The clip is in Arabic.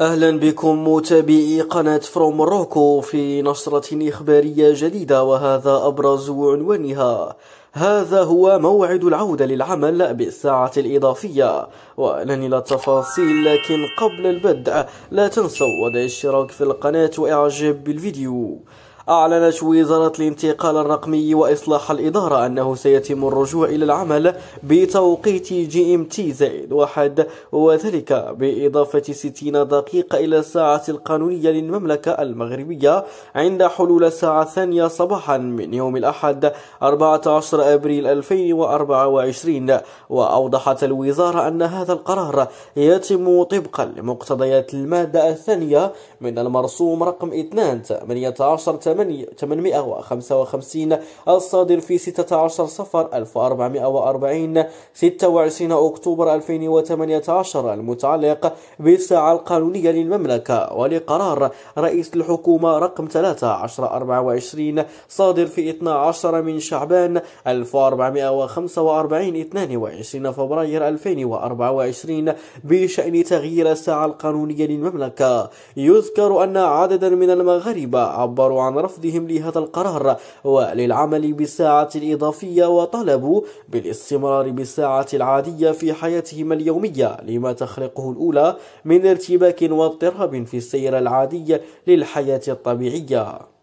أهلا بكم متابعي قناة فروم روكو في نشرة إخبارية جديدة وهذا أبرز عنوانها هذا هو موعد العودة للعمل بالساعة الإضافية ولن إلى التفاصيل لكن قبل البدء لا تنسوا وضع الاشتراك في القناة وإعجاب بالفيديو أعلنت وزارة الانتقال الرقمي وإصلاح الإدارة أنه سيتم الرجوع إلى العمل بتوقيت جي ام تي زائد واحد وذلك بإضافة 60 دقيقة إلى الساعة القانونية للمملكة المغربية عند حلول الساعة الثانية صباحا من يوم الأحد 14 أبريل 2024 وأوضحت الوزارة أن هذا القرار يتم طبقا لمقتضيات المادة الثانية من المرسوم رقم 2 18 855 الصادر في 16 صفر 1440 26 أكتوبر 2018 المتعلق بالساعة القانونية للمملكة ولقرار رئيس الحكومة رقم 1324 صادر في 12 من شعبان 1445 22 فبراير 2024 بشأن تغيير الساعة القانونية للمملكة يذكر أن عددا من المغاربة عبروا عن رفضهم لهذا القرار وللعمل بالساعة الإضافية وطلبوا بالاستمرار بالساعة العادية في حياتهم اليومية لما تخلقه الأولى من ارتباك واضطراب في السير العادي للحياة الطبيعية